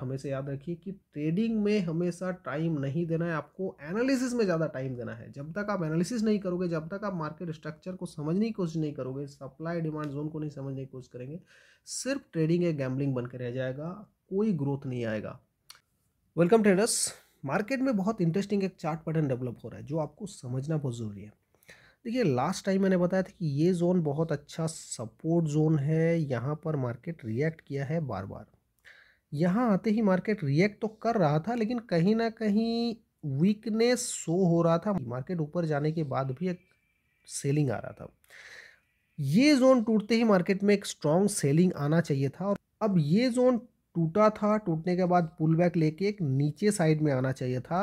हमेशा याद रखिए कि ट्रेडिंग में हमेशा टाइम नहीं देना है आपको एनालिसिस में ज़्यादा टाइम देना है जब तक आप एनालिसिस नहीं करोगे जब तक आप मार्केट स्ट्रक्चर को समझने की कोशिश नहीं करोगे सप्लाई डिमांड जोन को नहीं समझने की कोशिश करेंगे सिर्फ ट्रेडिंग या गैम्बलिंग बनकर रह जाएगा कोई ग्रोथ नहीं आएगा वेलकम ट्रेडर्स मार्केट में बहुत इंटरेस्टिंग एक चार्ट पैटर्न डेवलप हो रहा है जो आपको समझना बहुत ज़रूरी है देखिए लास्ट टाइम मैंने बताया था कि ये जोन बहुत अच्छा सपोर्ट जोन है यहाँ पर मार्केट रिएक्ट किया है बार बार यहाँ आते ही मार्केट रिएक्ट तो कर रहा था लेकिन कहीं ना कहीं वीकनेस शो हो रहा था मार्केट ऊपर जाने के बाद भी एक सेलिंग आ रहा था ये जोन टूटते ही मार्केट में एक स्ट्रांग सेलिंग आना चाहिए था और अब ये जोन टूटा था टूटने के बाद पुल बैक लेके एक नीचे साइड में आना चाहिए था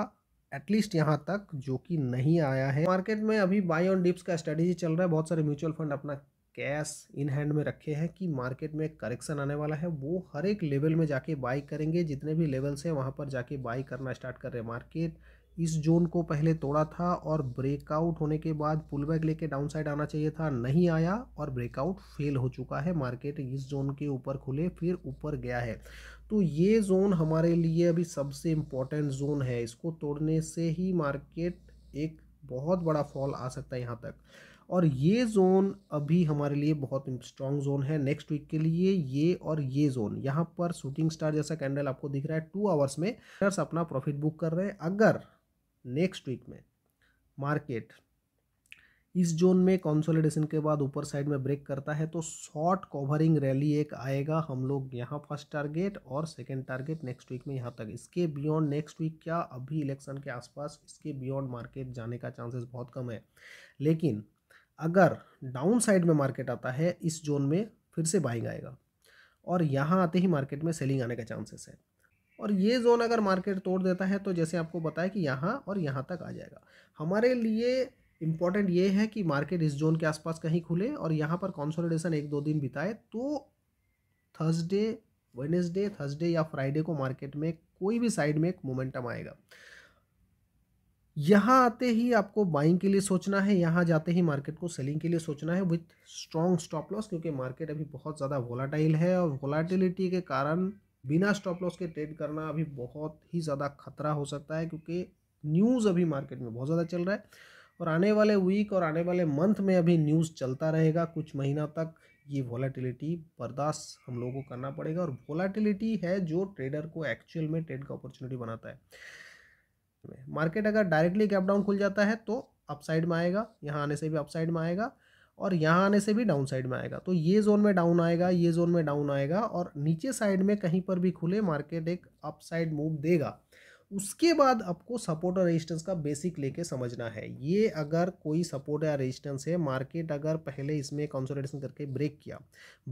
एटलीस्ट यहाँ तक जो कि नहीं आया है मार्केट में अभी बाय ऑन डिप्स का स्ट्रेटेजी चल रहा है बहुत सारे म्यूचुअल फंड अपना कैश इन हैंड में रखे हैं कि मार्केट में करेक्शन आने वाला है वो हर एक लेवल में जाके बाई करेंगे जितने भी लेवल्स हैं वहाँ पर जाके बाई करना स्टार्ट कर रहे हैं मार्केट इस जोन को पहले तोड़ा था और ब्रेकआउट होने के बाद पुल बैक लेके डाउन साइड आना चाहिए था नहीं आया और ब्रेकआउट फेल हो चुका है मार्केट इस जोन के ऊपर खुले फिर ऊपर गया है तो ये जोन हमारे लिए अभी सबसे इम्पॉर्टेंट जोन है इसको तोड़ने से ही मार्केट एक बहुत बड़ा फॉल आ सकता है यहाँ तक और ये जोन अभी हमारे लिए बहुत स्ट्रॉन्ग जोन है नेक्स्ट वीक के लिए ये और ये जोन यहाँ पर शूटिंग स्टार जैसा कैंडल आपको दिख रहा है टू आवर्स में ट्रेडर्स अपना प्रॉफिट बुक कर रहे हैं अगर नेक्स्ट वीक में मार्केट इस जोन में कंसोलिडेशन के बाद ऊपर साइड में ब्रेक करता है तो शॉर्ट कवरिंग रैली एक आएगा हम लोग यहाँ फर्स्ट टारगेट और सेकंड टारगेट नेक्स्ट वीक में यहाँ तक इसके बियॉन्ड नेक्स्ट वीक क्या अभी इलेक्शन के आसपास इसके बियॉन्ड मार्केट जाने का चांसेस बहुत कम है लेकिन अगर डाउन साइड में मार्केट आता है इस जोन में फिर से बाइंग आएगा और यहाँ आते ही मार्केट में सेलिंग आने का चांसेस है और ये जोन अगर मार्केट तोड़ देता है तो जैसे आपको बताया कि यहाँ और यहाँ तक आ जाएगा हमारे लिए इम्पॉर्टेंट ये है कि मार्केट इस जोन के आसपास कहीं खुले और यहाँ पर कॉन्सोलिडेशन एक दो दिन बिताए तो थर्सडे वेनेसडे थर्सडे या फ्राइडे को मार्केट में कोई भी साइड में एक मोमेंटम आएगा यहाँ आते ही आपको बाइंग के लिए सोचना है यहाँ जाते ही मार्केट को सेलिंग के लिए सोचना है विथ स्ट्रॉन्ग स्टॉप लॉस क्योंकि मार्केट अभी बहुत ज़्यादा वोलाटाइल है और वोलाटिलिटी के कारण बिना स्टॉप लॉस के ट्रेड करना अभी बहुत ही ज़्यादा खतरा हो सकता है क्योंकि न्यूज़ अभी मार्केट में बहुत ज़्यादा चल रहा है और आने वाले वीक और आने वाले मंथ में अभी न्यूज़ चलता रहेगा कुछ महीना तक ये वॉलेटिलिटी बर्दाश्त हम लोगों को करना पड़ेगा और वॉलेटिलिटी है जो ट्रेडर को एक्चुअल में ट्रेड का अपॉर्चुनिटी बनाता है में मार्केट अगर डायरेक्टली गैप डाउन खुल जाता है तो अपसाइड में आएगा यहाँ आने से भी अपसाइड में आएगा और यहाँ आने से भी डाउन साइड में आएगा तो ये जोन में डाउन आएगा ये जोन में डाउन आएगा और नीचे साइड में कहीं पर भी खुले मार्केट एक अपसाइड मूव देगा उसके बाद आपको सपोर्ट और रेजिस्टेंस का बेसिक लेके समझना है ये अगर कोई सपोर्ट या रेजिस्टेंस है मार्केट अगर पहले इसमें कंसोलिडेशन करके ब्रेक किया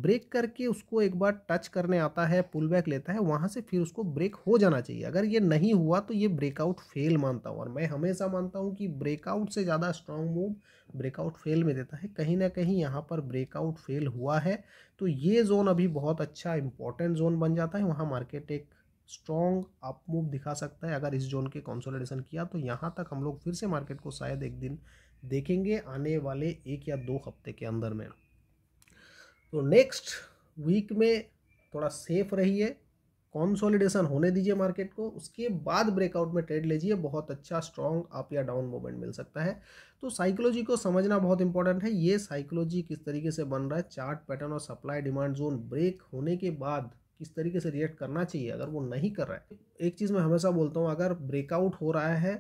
ब्रेक करके उसको एक बार टच करने आता है पुल बैक लेता है वहाँ से फिर उसको ब्रेक हो जाना चाहिए अगर ये नहीं हुआ तो ये ब्रेकआउट फेल मानता हूँ और मैं हमेशा मानता हूँ कि ब्रेकआउट से ज़्यादा स्ट्रांग मूव ब्रेकआउट फेल में देता है कहीं ना कहीं यहाँ पर ब्रेकआउट फेल हुआ है तो ये जोन अभी बहुत अच्छा इंपॉर्टेंट जोन बन जाता है वहाँ मार्केट एक स्ट्रॉन्ग अप मूव दिखा सकता है अगर इस जोन के कंसोलिडेशन किया तो यहाँ तक हम लोग फिर से मार्केट को शायद एक दिन देखेंगे आने वाले एक या दो हफ्ते के अंदर में तो नेक्स्ट वीक में थोड़ा सेफ रहिए कॉन्सोलिडेशन होने दीजिए मार्केट को उसके बाद ब्रेकआउट में ट्रेड लीजिए बहुत अच्छा स्ट्रॉन्ग अप या डाउन मूवमेंट मिल सकता है तो साइकोलॉजी को समझना बहुत इंपॉर्टेंट है ये साइकोलॉजी किस तरीके से बन रहा है चार्ट पैटर्न और सप्लाई डिमांड जोन ब्रेक होने के बाद किस तरीके से रिएक्ट करना चाहिए अगर वो नहीं कर रहा है एक चीज़ मैं हमेशा बोलता हूँ अगर ब्रेकआउट हो रहा है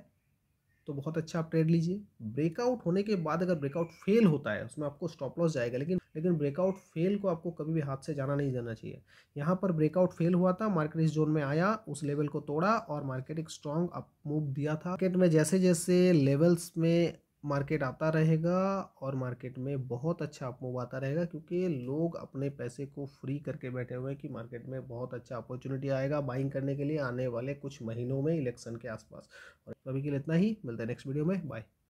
तो बहुत अच्छा आप ट्रेड लीजिए ब्रेकआउट होने के बाद अगर ब्रेकआउट फेल होता है उसमें आपको स्टॉप लॉस जाएगा लेकिन लेकिन ब्रेकआउट फेल को आपको कभी भी हाथ से जाना नहीं देना चाहिए यहाँ पर ब्रेकआउट फेल हुआ था मार्केट इस जोन में आया उस लेवल को तोड़ा और मार्केट एक स्ट्रॉन्ग अप मूव दिया था मार्केट में जैसे जैसे लेवल्स में मार्केट आता रहेगा और मार्केट में बहुत अच्छा अपमूव आता रहेगा क्योंकि लोग अपने पैसे को फ्री करके बैठे हुए हैं कि मार्केट में बहुत अच्छा अपॉर्चुनिटी आएगा बाइंग करने के लिए आने वाले कुछ महीनों में इलेक्शन के आसपास और अभी के लिए इतना ही मिलता है नेक्स्ट वीडियो में बाय